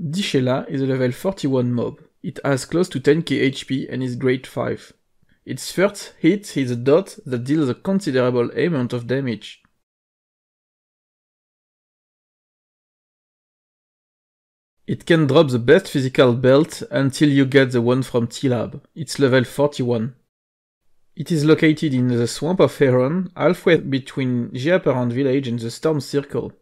Dishela is a level 41 mob. It has close to 10k HP and is grade 5. Its first hit is a dot that deals a considerable amount of damage. It can drop the best physical belt until you get the one from T-Lab. It's level 41. It is located in the swamp of Heron, halfway between Giaparant village and the Storm Circle.